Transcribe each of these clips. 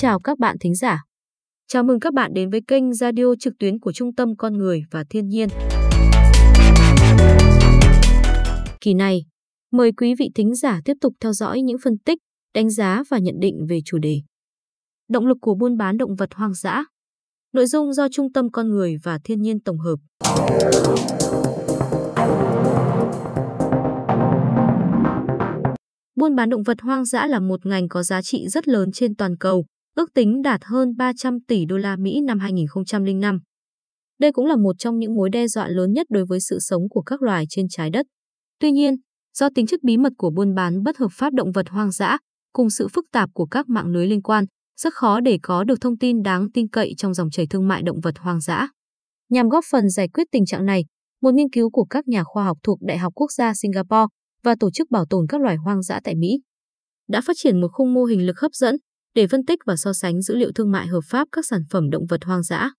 chào các bạn thính giả. Chào mừng các bạn đến với kênh radio trực tuyến của Trung tâm Con Người và Thiên nhiên. Kỳ này, mời quý vị thính giả tiếp tục theo dõi những phân tích, đánh giá và nhận định về chủ đề Động lực của buôn bán động vật hoang dã. Nội dung do Trung tâm Con Người và Thiên nhiên tổng hợp. Buôn bán động vật hoang dã là một ngành có giá trị rất lớn trên toàn cầu, ước tính đạt hơn 300 tỷ đô la Mỹ năm 2005. Đây cũng là một trong những mối đe dọa lớn nhất đối với sự sống của các loài trên trái đất. Tuy nhiên, do tính chất bí mật của buôn bán bất hợp pháp động vật hoang dã cùng sự phức tạp của các mạng lưới liên quan, rất khó để có được thông tin đáng tin cậy trong dòng chảy thương mại động vật hoang dã. Nhằm góp phần giải quyết tình trạng này, một nghiên cứu của các nhà khoa học thuộc Đại học Quốc gia Singapore và Tổ chức Bảo tồn các loài hoang dã tại Mỹ đã phát triển một khung mô hình lực hấp dẫn để phân tích và so sánh dữ liệu thương mại hợp pháp các sản phẩm động vật hoang dã.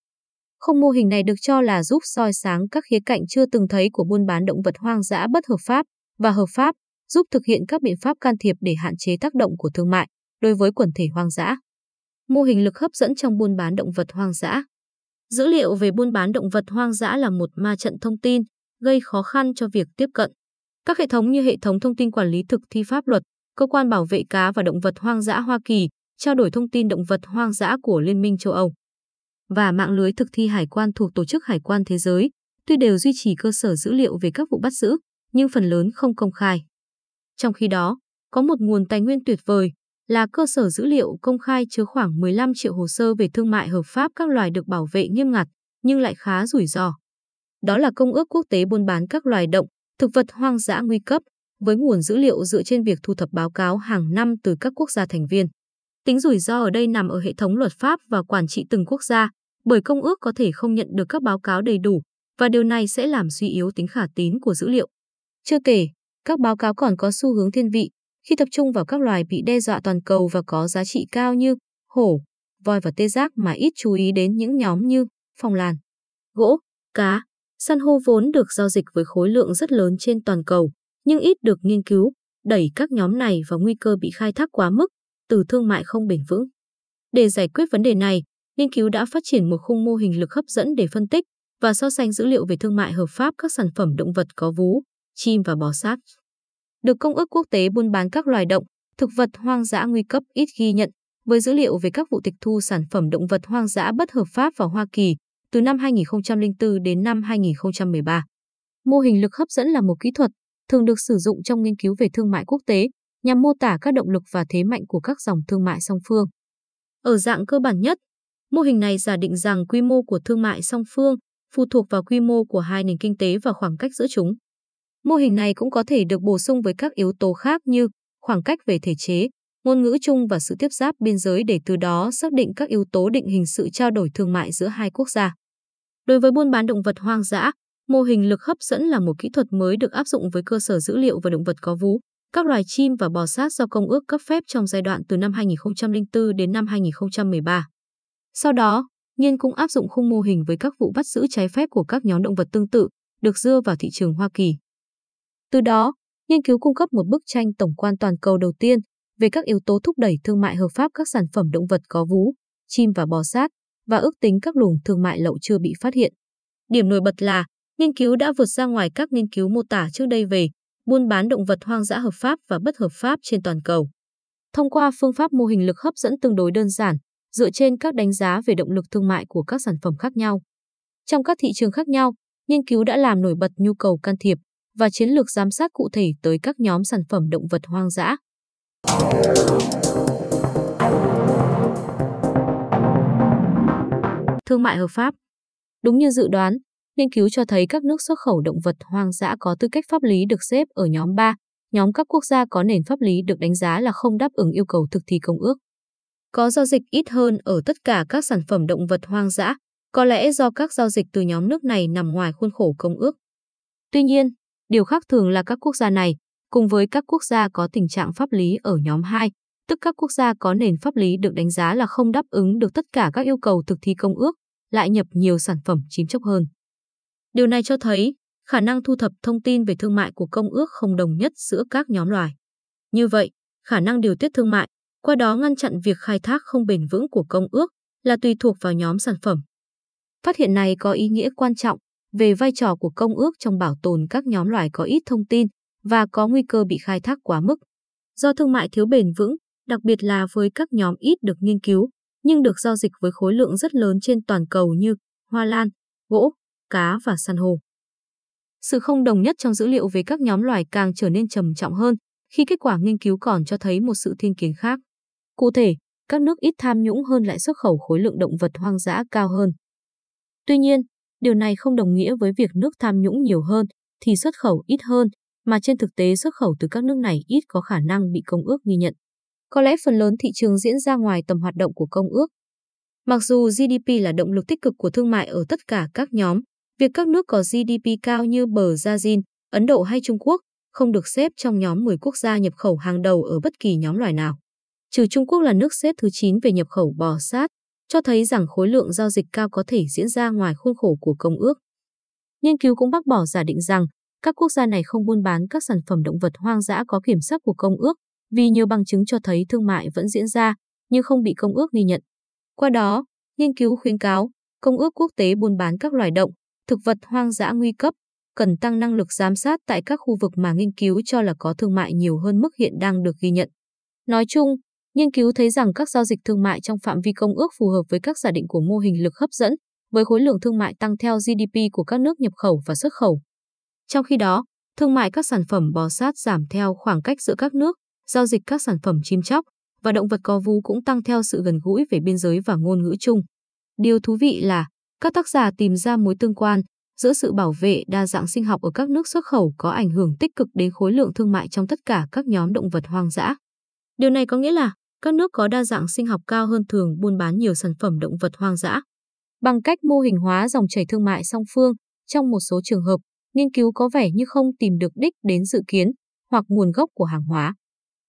Không mô hình này được cho là giúp soi sáng các khía cạnh chưa từng thấy của buôn bán động vật hoang dã bất hợp pháp và hợp pháp, giúp thực hiện các biện pháp can thiệp để hạn chế tác động của thương mại đối với quần thể hoang dã. Mô hình lực hấp dẫn trong buôn bán động vật hoang dã. Dữ liệu về buôn bán động vật hoang dã là một ma trận thông tin, gây khó khăn cho việc tiếp cận. Các hệ thống như hệ thống thông tin quản lý thực thi pháp luật, cơ quan bảo vệ cá và động vật hoang dã Hoa Kỳ, trao đổi thông tin động vật hoang dã của Liên minh châu Âu và mạng lưới thực thi hải quan thuộc Tổ chức Hải quan Thế giới, tuy đều duy trì cơ sở dữ liệu về các vụ bắt giữ, nhưng phần lớn không công khai. Trong khi đó, có một nguồn tài nguyên tuyệt vời là cơ sở dữ liệu công khai chứa khoảng 15 triệu hồ sơ về thương mại hợp pháp các loài được bảo vệ nghiêm ngặt nhưng lại khá rủi ro. Đó là Công ước Quốc tế buôn bán các loài động, thực vật hoang dã nguy cấp, với nguồn dữ liệu dựa trên việc thu thập báo cáo hàng năm từ các quốc gia thành viên. Tính rủi ro ở đây nằm ở hệ thống luật pháp và quản trị từng quốc gia, bởi công ước có thể không nhận được các báo cáo đầy đủ và điều này sẽ làm suy yếu tính khả tín của dữ liệu. Chưa kể, các báo cáo còn có xu hướng thiên vị khi tập trung vào các loài bị đe dọa toàn cầu và có giá trị cao như hổ, voi và tê giác mà ít chú ý đến những nhóm như phong lan, gỗ, cá, san hô vốn được giao dịch với khối lượng rất lớn trên toàn cầu, nhưng ít được nghiên cứu, đẩy các nhóm này vào nguy cơ bị khai thác quá mức từ thương mại không bền vững. Để giải quyết vấn đề này, nghiên cứu đã phát triển một khung mô hình lực hấp dẫn để phân tích và so sánh dữ liệu về thương mại hợp pháp các sản phẩm động vật có vú, chim và bò sát. Được Công ước Quốc tế buôn bán các loài động, thực vật hoang dã nguy cấp ít ghi nhận, với dữ liệu về các vụ tịch thu sản phẩm động vật hoang dã bất hợp pháp vào Hoa Kỳ từ năm 2004 đến năm 2013. Mô hình lực hấp dẫn là một kỹ thuật thường được sử dụng trong nghiên cứu về thương mại quốc tế nhằm mô tả các động lực và thế mạnh của các dòng thương mại song phương. Ở dạng cơ bản nhất, mô hình này giả định rằng quy mô của thương mại song phương phụ thuộc vào quy mô của hai nền kinh tế và khoảng cách giữa chúng. Mô hình này cũng có thể được bổ sung với các yếu tố khác như khoảng cách về thể chế, ngôn ngữ chung và sự tiếp giáp biên giới để từ đó xác định các yếu tố định hình sự trao đổi thương mại giữa hai quốc gia. Đối với buôn bán động vật hoang dã, mô hình lực hấp dẫn là một kỹ thuật mới được áp dụng với cơ sở dữ liệu về động vật có vú. Các loài chim và bò sát do công ước cấp phép trong giai đoạn từ năm 2004 đến năm 2013. Sau đó, nghiên cũng áp dụng khung mô hình với các vụ bắt giữ trái phép của các nhóm động vật tương tự được đưa vào thị trường Hoa Kỳ. Từ đó, nghiên cứu cung cấp một bức tranh tổng quan toàn cầu đầu tiên về các yếu tố thúc đẩy thương mại hợp pháp các sản phẩm động vật có vú, chim và bò sát và ước tính các luồng thương mại lậu chưa bị phát hiện. Điểm nổi bật là, nghiên cứu đã vượt ra ngoài các nghiên cứu mô tả trước đây về buôn bán động vật hoang dã hợp pháp và bất hợp pháp trên toàn cầu. Thông qua phương pháp mô hình lực hấp dẫn tương đối đơn giản, dựa trên các đánh giá về động lực thương mại của các sản phẩm khác nhau. Trong các thị trường khác nhau, nghiên cứu đã làm nổi bật nhu cầu can thiệp và chiến lược giám sát cụ thể tới các nhóm sản phẩm động vật hoang dã. Thương mại hợp pháp Đúng như dự đoán, Nghiên cứu cho thấy các nước xuất khẩu động vật hoang dã có tư cách pháp lý được xếp ở nhóm 3, nhóm các quốc gia có nền pháp lý được đánh giá là không đáp ứng yêu cầu thực thi công ước. Có giao dịch ít hơn ở tất cả các sản phẩm động vật hoang dã, có lẽ do các giao dịch từ nhóm nước này nằm ngoài khuôn khổ công ước. Tuy nhiên, điều khác thường là các quốc gia này, cùng với các quốc gia có tình trạng pháp lý ở nhóm 2, tức các quốc gia có nền pháp lý được đánh giá là không đáp ứng được tất cả các yêu cầu thực thi công ước, lại nhập nhiều sản phẩm chím chóc hơn. Điều này cho thấy khả năng thu thập thông tin về thương mại của công ước không đồng nhất giữa các nhóm loài. Như vậy, khả năng điều tiết thương mại, qua đó ngăn chặn việc khai thác không bền vững của công ước là tùy thuộc vào nhóm sản phẩm. Phát hiện này có ý nghĩa quan trọng về vai trò của công ước trong bảo tồn các nhóm loài có ít thông tin và có nguy cơ bị khai thác quá mức. Do thương mại thiếu bền vững, đặc biệt là với các nhóm ít được nghiên cứu, nhưng được giao dịch với khối lượng rất lớn trên toàn cầu như hoa lan, gỗ, cá và san hô. Sự không đồng nhất trong dữ liệu về các nhóm loài càng trở nên trầm trọng hơn khi kết quả nghiên cứu còn cho thấy một sự thiên kiến khác. Cụ thể, các nước ít tham nhũng hơn lại xuất khẩu khối lượng động vật hoang dã cao hơn. Tuy nhiên, điều này không đồng nghĩa với việc nước tham nhũng nhiều hơn thì xuất khẩu ít hơn, mà trên thực tế xuất khẩu từ các nước này ít có khả năng bị công ước ghi nhận. Có lẽ phần lớn thị trường diễn ra ngoài tầm hoạt động của công ước. Mặc dù GDP là động lực tích cực của thương mại ở tất cả các nhóm, Việc các nước có GDP cao như Bờ Brazil, Ấn Độ hay Trung Quốc không được xếp trong nhóm 10 quốc gia nhập khẩu hàng đầu ở bất kỳ nhóm loài nào. Trừ Trung Quốc là nước xếp thứ 9 về nhập khẩu bò sát, cho thấy rằng khối lượng giao dịch cao có thể diễn ra ngoài khuôn khổ của công ước. Nghiên cứu cũng bác bỏ giả định rằng các quốc gia này không buôn bán các sản phẩm động vật hoang dã có kiểm soát của công ước, vì nhiều bằng chứng cho thấy thương mại vẫn diễn ra nhưng không bị công ước ghi nhận. Qua đó, nghiên cứu khuyến cáo công ước quốc tế buôn bán các loài động thực vật hoang dã nguy cấp, cần tăng năng lực giám sát tại các khu vực mà nghiên cứu cho là có thương mại nhiều hơn mức hiện đang được ghi nhận. Nói chung, nghiên cứu thấy rằng các giao dịch thương mại trong phạm vi công ước phù hợp với các giả định của mô hình lực hấp dẫn, với khối lượng thương mại tăng theo GDP của các nước nhập khẩu và xuất khẩu. Trong khi đó, thương mại các sản phẩm bò sát giảm theo khoảng cách giữa các nước, giao dịch các sản phẩm chim chóc và động vật có vú cũng tăng theo sự gần gũi về biên giới và ngôn ngữ chung. Điều thú vị là, các tác giả tìm ra mối tương quan giữa sự bảo vệ đa dạng sinh học ở các nước xuất khẩu có ảnh hưởng tích cực đến khối lượng thương mại trong tất cả các nhóm động vật hoang dã. Điều này có nghĩa là các nước có đa dạng sinh học cao hơn thường buôn bán nhiều sản phẩm động vật hoang dã. Bằng cách mô hình hóa dòng chảy thương mại song phương, trong một số trường hợp, nghiên cứu có vẻ như không tìm được đích đến dự kiến hoặc nguồn gốc của hàng hóa.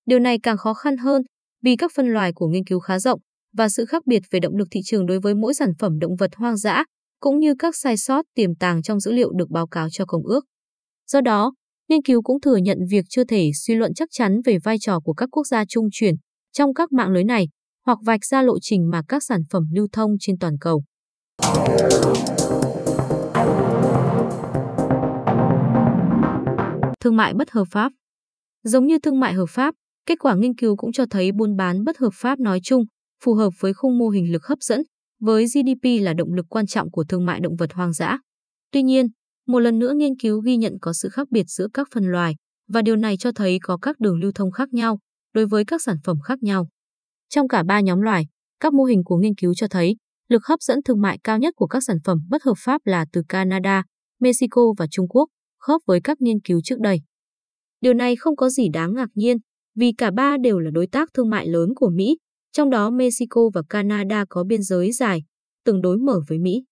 Điều này càng khó khăn hơn vì các phân loài của nghiên cứu khá rộng, và sự khác biệt về động lực thị trường đối với mỗi sản phẩm động vật hoang dã, cũng như các sai sót tiềm tàng trong dữ liệu được báo cáo cho Công ước. Do đó, nghiên cứu cũng thừa nhận việc chưa thể suy luận chắc chắn về vai trò của các quốc gia trung chuyển trong các mạng lưới này hoặc vạch ra lộ trình mà các sản phẩm lưu thông trên toàn cầu. Thương mại bất hợp pháp Giống như thương mại hợp pháp, kết quả nghiên cứu cũng cho thấy buôn bán bất hợp pháp nói chung phù hợp với khung mô hình lực hấp dẫn, với GDP là động lực quan trọng của thương mại động vật hoang dã. Tuy nhiên, một lần nữa nghiên cứu ghi nhận có sự khác biệt giữa các phân loài và điều này cho thấy có các đường lưu thông khác nhau đối với các sản phẩm khác nhau. Trong cả ba nhóm loài, các mô hình của nghiên cứu cho thấy lực hấp dẫn thương mại cao nhất của các sản phẩm bất hợp pháp là từ Canada, Mexico và Trung Quốc, khớp với các nghiên cứu trước đây. Điều này không có gì đáng ngạc nhiên, vì cả ba đều là đối tác thương mại lớn của Mỹ trong đó Mexico và Canada có biên giới dài, tương đối mở với Mỹ.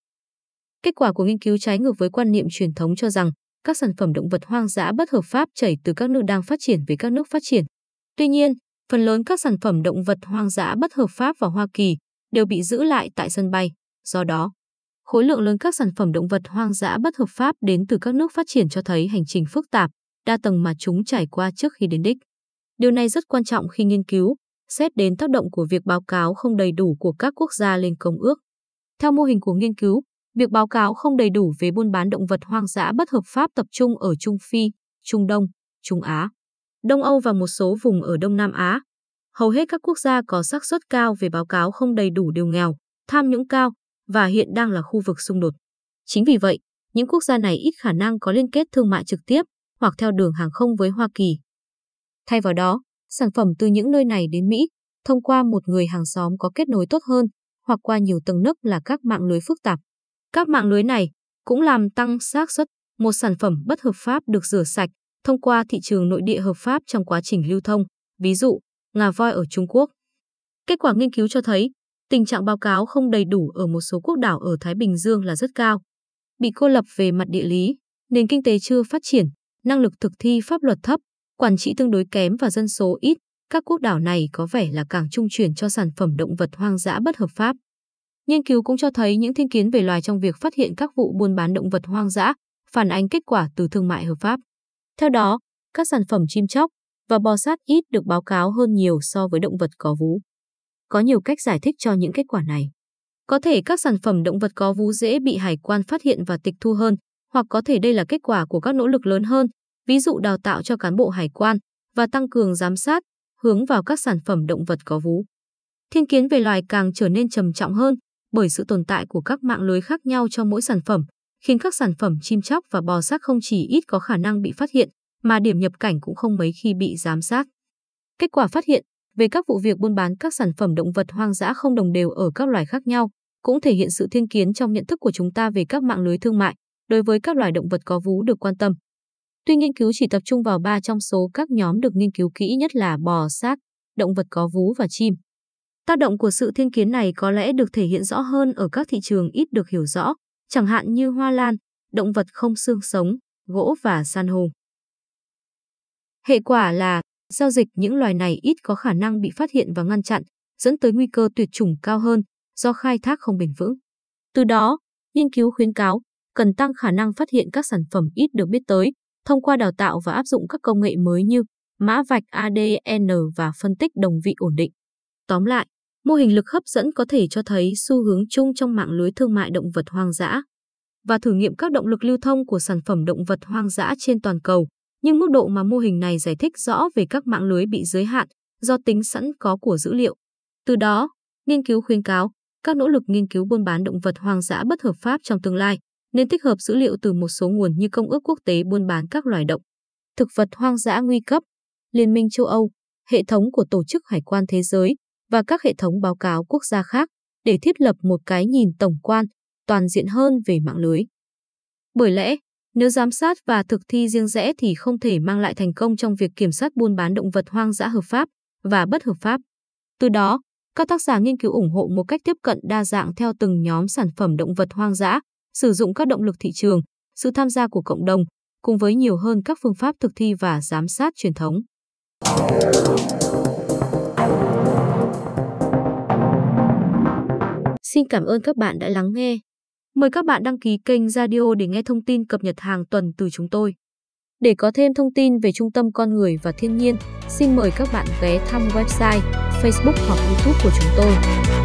Kết quả của nghiên cứu trái ngược với quan niệm truyền thống cho rằng các sản phẩm động vật hoang dã bất hợp pháp chảy từ các nước đang phát triển về các nước phát triển. Tuy nhiên, phần lớn các sản phẩm động vật hoang dã bất hợp pháp vào Hoa Kỳ đều bị giữ lại tại sân bay. Do đó, khối lượng lớn các sản phẩm động vật hoang dã bất hợp pháp đến từ các nước phát triển cho thấy hành trình phức tạp, đa tầng mà chúng trải qua trước khi đến đích. Điều này rất quan trọng khi nghiên cứu xét đến tác động của việc báo cáo không đầy đủ của các quốc gia lên công ước. Theo mô hình của nghiên cứu, việc báo cáo không đầy đủ về buôn bán động vật hoang dã bất hợp pháp tập trung ở Trung Phi, Trung Đông, Trung Á, Đông Âu và một số vùng ở Đông Nam Á. Hầu hết các quốc gia có xác suất cao về báo cáo không đầy đủ đều nghèo, tham nhũng cao và hiện đang là khu vực xung đột. Chính vì vậy, những quốc gia này ít khả năng có liên kết thương mại trực tiếp hoặc theo đường hàng không với Hoa Kỳ. Thay vào đó, sản phẩm từ những nơi này đến Mỹ, thông qua một người hàng xóm có kết nối tốt hơn hoặc qua nhiều tầng nấc là các mạng lưới phức tạp. Các mạng lưới này cũng làm tăng xác suất một sản phẩm bất hợp pháp được rửa sạch thông qua thị trường nội địa hợp pháp trong quá trình lưu thông, ví dụ ngà voi ở Trung Quốc. Kết quả nghiên cứu cho thấy, tình trạng báo cáo không đầy đủ ở một số quốc đảo ở Thái Bình Dương là rất cao. Bị cô lập về mặt địa lý, nền kinh tế chưa phát triển, năng lực thực thi pháp luật thấp, quản trị tương đối kém và dân số ít, các quốc đảo này có vẻ là càng trung chuyển cho sản phẩm động vật hoang dã bất hợp pháp. Nghiên cứu cũng cho thấy những thiên kiến về loài trong việc phát hiện các vụ buôn bán động vật hoang dã, phản ánh kết quả từ thương mại hợp pháp. Theo đó, các sản phẩm chim chóc và bò sát ít được báo cáo hơn nhiều so với động vật có vú. Có nhiều cách giải thích cho những kết quả này. Có thể các sản phẩm động vật có vú dễ bị hải quan phát hiện và tịch thu hơn, hoặc có thể đây là kết quả của các nỗ lực lớn hơn ví dụ đào tạo cho cán bộ hải quan và tăng cường giám sát, hướng vào các sản phẩm động vật có vú. Thiên kiến về loài càng trở nên trầm trọng hơn bởi sự tồn tại của các mạng lưới khác nhau cho mỗi sản phẩm, khiến các sản phẩm chim chóc và bò sát không chỉ ít có khả năng bị phát hiện, mà điểm nhập cảnh cũng không mấy khi bị giám sát. Kết quả phát hiện về các vụ việc buôn bán các sản phẩm động vật hoang dã không đồng đều ở các loài khác nhau cũng thể hiện sự thiên kiến trong nhận thức của chúng ta về các mạng lưới thương mại đối với các loài động vật có vú được quan tâm. Tuy nghiên cứu chỉ tập trung vào ba trong số các nhóm được nghiên cứu kỹ nhất là bò sát, động vật có vú và chim. Tác động của sự thiên kiến này có lẽ được thể hiện rõ hơn ở các thị trường ít được hiểu rõ, chẳng hạn như hoa lan, động vật không xương sống, gỗ và san hô. Hệ quả là giao dịch những loài này ít có khả năng bị phát hiện và ngăn chặn, dẫn tới nguy cơ tuyệt chủng cao hơn do khai thác không bền vững. Từ đó, nghiên cứu khuyến cáo cần tăng khả năng phát hiện các sản phẩm ít được biết tới, thông qua đào tạo và áp dụng các công nghệ mới như mã vạch ADN và phân tích đồng vị ổn định. Tóm lại, mô hình lực hấp dẫn có thể cho thấy xu hướng chung trong mạng lưới thương mại động vật hoang dã và thử nghiệm các động lực lưu thông của sản phẩm động vật hoang dã trên toàn cầu, nhưng mức độ mà mô hình này giải thích rõ về các mạng lưới bị giới hạn do tính sẵn có của dữ liệu. Từ đó, nghiên cứu khuyến cáo các nỗ lực nghiên cứu buôn bán động vật hoang dã bất hợp pháp trong tương lai nên tích hợp dữ liệu từ một số nguồn như Công ước Quốc tế Buôn bán các loài động, thực vật hoang dã nguy cấp, Liên minh châu Âu, hệ thống của Tổ chức Hải quan Thế giới và các hệ thống báo cáo quốc gia khác để thiết lập một cái nhìn tổng quan, toàn diện hơn về mạng lưới. Bởi lẽ, nếu giám sát và thực thi riêng rẽ thì không thể mang lại thành công trong việc kiểm soát buôn bán động vật hoang dã hợp pháp và bất hợp pháp. Từ đó, các tác giả nghiên cứu ủng hộ một cách tiếp cận đa dạng theo từng nhóm sản phẩm động vật hoang dã, sử dụng các động lực thị trường, sự tham gia của cộng đồng, cùng với nhiều hơn các phương pháp thực thi và giám sát truyền thống. Xin cảm ơn các bạn đã lắng nghe. Mời các bạn đăng ký kênh Radio để nghe thông tin cập nhật hàng tuần từ chúng tôi. Để có thêm thông tin về Trung tâm Con Người và Thiên nhiên, xin mời các bạn ghé thăm website, Facebook hoặc YouTube của chúng tôi.